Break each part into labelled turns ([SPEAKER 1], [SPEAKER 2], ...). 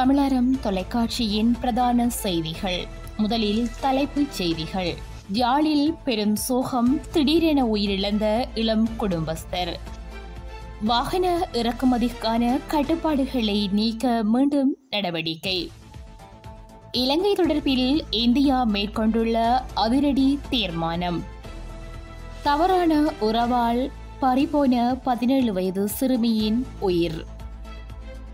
[SPEAKER 1] தமிழரம் தொலைக்காட்சியின் பிரதான செய்திகள் முதலில் தலைப்புச் செய்திகள் யாழில் பெரும் சோகம் திடீரென உயிரிழந்த இளம் குடும்பஸ்தர் வாகன இறக்குமதிக்கான கட்டுப்பாடுகளை நீக்க மீண்டும் நடவடிக்கை இலங்கை தொடர்பில் இந்தியா மேற்கொண்டுள்ள அதிரடி தீர்மானம் தவறான உறவால் பறிபோன பதினேழு வயது சிறுமியின் உயிர்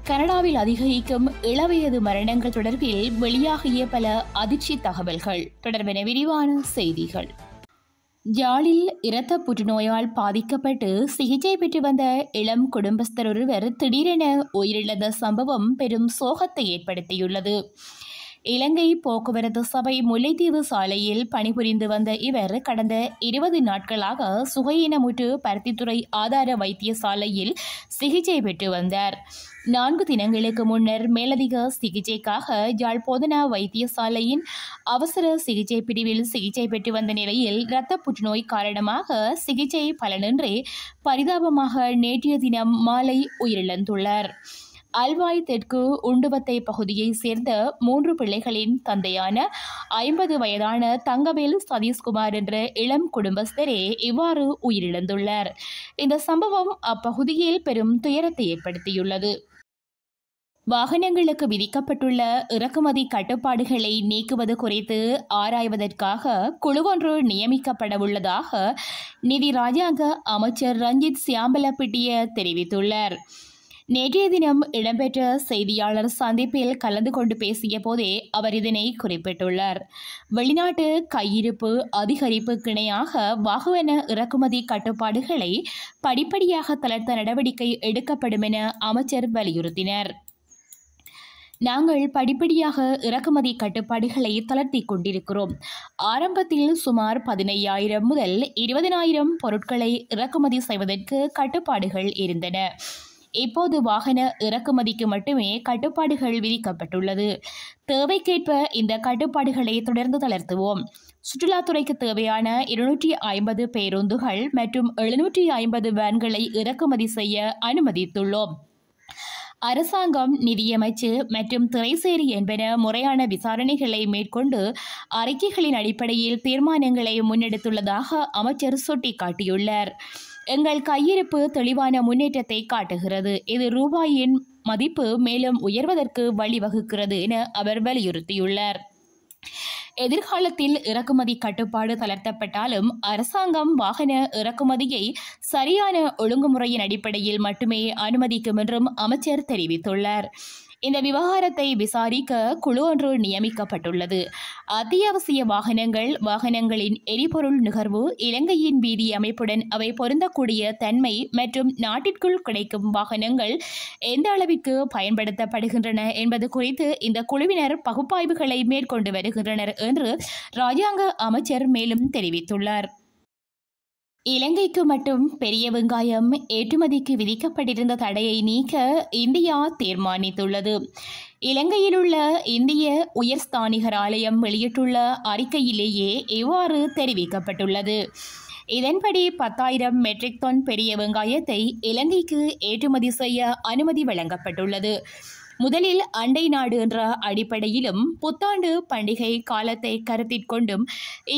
[SPEAKER 1] கனடாவில் அதிகரிக்கும் இளவயது மரணங்கள் தொடர்பில் வெளியாகிய பல அதிர்ச்சி தகவல்கள் தொடர்பென விரிவான செய்திகள் யாழில் இரத்த புற்றுநோயால் பாதிக்கப்பட்டு சிகிச்சை பெற்று வந்த இளம் குடும்பஸ்தர் ஒருவர் திடீரென உயிரிழந்த சம்பவம் பெரும் சோகத்தை ஏற்படுத்தியுள்ளது இலங்கை போக்குவரத்து சபை முல்லைத்தீவு சாலையில் பணிபுரிந்து வந்த இவர் கடந்த இருபது நாட்களாக சுகையினமுற்று பருத்தித்துறை ஆதார வைத்தியசாலையில் சிகிச்சை பெற்று வந்தார் நான்கு தினங்களுக்கு முன்னர் மேலதிக சிகிச்சைக்காக யாழ்ப்போதனா வைத்தியசாலையின் அவசர சிகிச்சை பிரிவில் சிகிச்சை பெற்று வந்த நிலையில் இரத்த புற்றுநோய் காரணமாக சிகிச்சை பலனின்றி பரிதாபமாக நேற்றைய தினம் மாலை உயிரிழந்துள்ளார் அல்வாய் தெற்கு உண்டுவத்தை பகுதியைச் சேர்ந்த மூன்று பிள்ளைகளின் தந்தையான ஐம்பது வயதான தங்கவேல் சதீஷ்குமார் என்ற இளம் குடும்பஸ்தரே இவ்வாறு உயிரிழந்துள்ளார் இந்த சம்பவம் அப்பகுதியில் பெரும் துயரத்தை ஏற்படுத்தியுள்ளது வாகனங்களுக்கு விதிக்கப்பட்டுள்ள இறக்குமதி கட்டுப்பாடுகளை நீக்குவது குறித்து ஆராய்வதற்காக குழுவொன்று நியமிக்கப்பட உள்ளதாக நிதி ராஜாங்க அமைச்சர் ரஞ்சித் சியாம்பலப்பிட்டிய தெரிவித்துள்ளார் நேற்றைய தினம் இடம்பெற்ற செய்தியாளர் சந்திப்பில் கலந்து கொண்டு பேசிய போதே அவர் இதனை குறிப்பிட்டுள்ளார் வெளிநாட்டு கையிருப்பு அதிகரிப்புக்கிணையாக வாகுவன இறக்குமதி கட்டுப்பாடுகளை படிப்படியாக தளர்த்த நடவடிக்கை எடுக்கப்படும் என அமைச்சர் வலியுறுத்தினர் நாங்கள் படிப்படியாக இறக்குமதி கட்டுப்பாடுகளை தளர்த்தி கொண்டிருக்கிறோம் ஆரம்பத்தில் சுமார் பதினையாயிரம் முதல் இருபதனாயிரம் பொருட்களை இறக்குமதி செய்வதற்கு கட்டுப்பாடுகள் இருந்தன இப்போது வாகன இறக்குமதிக்கு மட்டுமே கட்டுப்பாடுகள் விதிக்கப்பட்டுள்ளது தேவைக்கேற்ப இந்த கட்டுப்பாடுகளை தொடர்ந்து தளர்த்துவோம் சுற்றுலாத்துறைக்கு தேவையான இருநூற்றி ஐம்பது பேருந்துகள் மற்றும் எழுநூற்றி ஐம்பது வேன்களை இறக்குமதி செய்ய அனுமதித்துள்ளோம் அரசாங்கம் நிதியமைச்சு மற்றும் திரைசேரி என்பன முறையான விசாரணைகளை மேற்கொண்டு அறிக்கைகளின் அடிப்படையில் தீர்மானங்களை முன்னெடுத்துள்ளதாக அமைச்சர் சுட்டிக்காட்டியுள்ளார் எங்கள் கையிருப்பு தெளிவான முன்னேற்றத்தை காட்டுகிறது இது ரூபாயின் மதிப்பு மேலும் உயர்வதற்கு வழிவகுக்கிறது என அவர் வலியுறுத்தியுள்ளார் எதிர்காலத்தில் இறக்குமதி கட்டுப்பாடு தளர்த்தப்பட்டாலும் அரசாங்கம் வாகன இறக்குமதியை சரியான ஒழுங்குமுறையின் அடிப்படையில் மட்டுமே அனுமதிக்கும் என்றும் அமைச்சர் தெரிவித்துள்ளார் இந்த விவகாரத்தை விசாரிக்க குழு ஒன்று நியமிக்கப்பட்டுள்ளது அத்தியாவசிய வாகனங்கள் வாகனங்களின் எரிபொருள் நுகர்வு இலங்கையின் வீதி அமைப்புடன் அவை பொருந்தக்கூடிய தன்மை மற்றும் நாட்டிற்குள் கிடைக்கும் வாகனங்கள் எந்த அளவிற்கு பயன்படுத்தப்படுகின்றன என்பது குறித்து இந்த குழுவினர் பகுப்பாய்வுகளை மேற்கொண்டு வருகின்றனர் என்று ராஜாங்க அமைச்சர் மேலும் தெரிவித்துள்ளார் இலங்கைக்கு மட்டும் பெரிய வெங்காயம் ஏற்றுமதிக்கு விதிக்கப்பட்டிருந்த தடையை நீக்க இந்தியா தீர்மானித்துள்ளது இலங்கையில் உள்ள இந்திய உயர்ஸ்தானிகர் ஆலயம் வெளியிட்டுள்ள அறிக்கையிலேயே இவ்வாறு தெரிவிக்கப்பட்டுள்ளது இதன்படி பத்தாயிரம் மெட்ரிக் டன் பெரிய வெங்காயத்தை இலங்கைக்கு ஏற்றுமதி செய்ய அனுமதி வழங்கப்பட்டுள்ளது முதலில் அண்டை நாடு என்ற அடிப்படையிலும் புத்தாண்டு பண்டிகை காலத்தை கருத்தில் கொண்டும்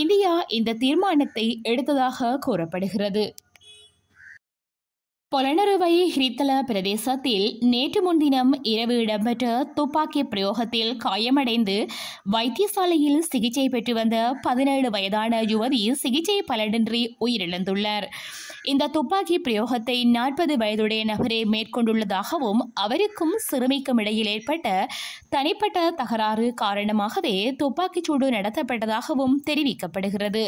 [SPEAKER 1] இந்தியா இந்த தீர்மானத்தை எடுத்ததாக கூறப்படுகிறது பொலனறுவை ஹிரித்தல பிரதேசத்தில் நேற்று முன்தினம் இரவு இடம்பெற்ற துப்பாக்கி பிரயோகத்தில் காயமடைந்து வைத்தியசாலையில் சிகிச்சை பெற்று வந்த பதினேழு வயதான யுவதி சிகிச்சை பலனின்றி உயிரிழந்துள்ளார் இந்த துப்பாக்கி பிரயோகத்தை நாற்பது வயதுடைய நபரே மேற்கொண்டுள்ளதாகவும் அவருக்கும் சிறுமிக்கும் இடையில் ஏற்பட்ட தனிப்பட்ட தகராறு காரணமாகவே துப்பாக்கிச்சூடு நடத்தப்பட்டதாகவும் தெரிவிக்கப்படுகிறது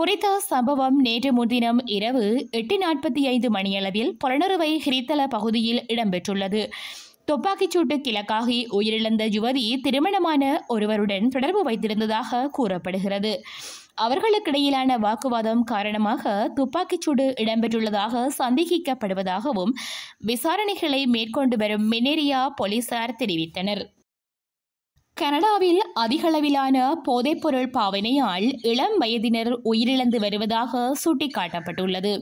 [SPEAKER 1] குறித்த சம்பவம் நேற்று முன்தினம் இரவு எட்டு நாற்பத்தி ஐந்து மணியளவில் பொலனறுவை ஹிரித்தல பகுதியில் இடம்பெற்றுள்ளது துப்பாக்கிச்சூட்டு கிழக்காகி உயிரிழந்த யுவதி திருமணமான ஒருவருடன் தொடர்பு வைத்திருந்ததாக கூறப்படுகிறது அவர்களுக்கிடையிலான வாக்குவாதம் காரணமாக துப்பாக்கிச்சூடு இடம்பெற்றுள்ளதாக சந்தேகிக்கப்படுவதாகவும் விசாரணைகளை மேற்கொண்டு வரும் மினேரியா போலீசார் தெரிவித்தனர் கனடாவில் அதிகளவிலான போதைப்பொருள் பாவனையால் இளம் வயதினர் உயிரிழந்து வருவதாக சுட்டிக்காட்டப்பட்டுள்ளது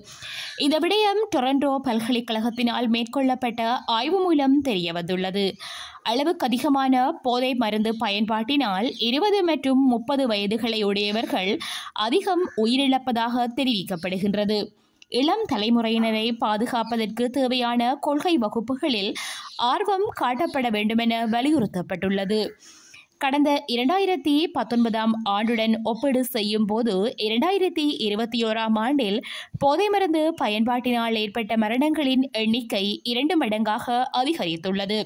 [SPEAKER 1] இந்த விடயம் டொரண்டோ பல்கலைக்கழகத்தினால் மேற்கொள்ளப்பட்ட ஆய்வு மூலம் தெரியவந்துள்ளது அளவுக்கு அதிகமான போதை மருந்து பயன்பாட்டினால் இருபது மற்றும் முப்பது வயதுகளை உடையவர்கள் அதிகம் உயிரிழப்பதாக தெரிவிக்கப்படுகின்றது இளம் தலைமுறையினரை பாதுகாப்பதற்கு தேவையான கொள்கை வகுப்புகளில் ஆர்வம் காட்டப்பட வேண்டுமென வலியுறுத்தப்பட்டுள்ளது கடந்த இரண்டாயிரத்தி பத்தொன்பதாம் ஆண்டுடன் ஒப்பீடு செய்யும் போது இரண்டாயிரத்தி இருபத்தி ஓராம் ஆண்டில் போதை மருந்து பயன்பாட்டினால் ஏற்பட்ட மரணங்களின் எண்ணிக்கை இரண்டு மடங்காக அதிகரித்துள்ளது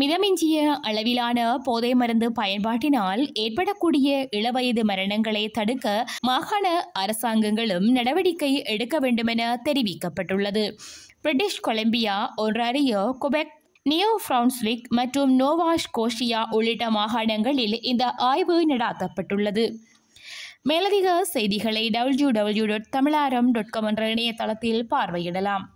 [SPEAKER 1] மிதமிஞ்சிய அளவிலான போதை மருந்து பயன்பாட்டினால் ஏற்படக்கூடிய இளவயது மரணங்களை தடுக்க மாகாண அரசாங்கங்களும் நடவடிக்கை எடுக்க வேண்டுமென தெரிவிக்கப்பட்டுள்ளது British Columbia Ontario Quebec New Brunswick மற்றும் நோவாஷ் கோஷியா உள்ளிட்ட மாகாணங்களில் இந்த ஆய்வு நடாத்தப்பட்டுள்ளது மேலதிக செய்திகளை W W dot Tamilaram dot com என்ற இணையதளத்தில் பார்வையிடலாம்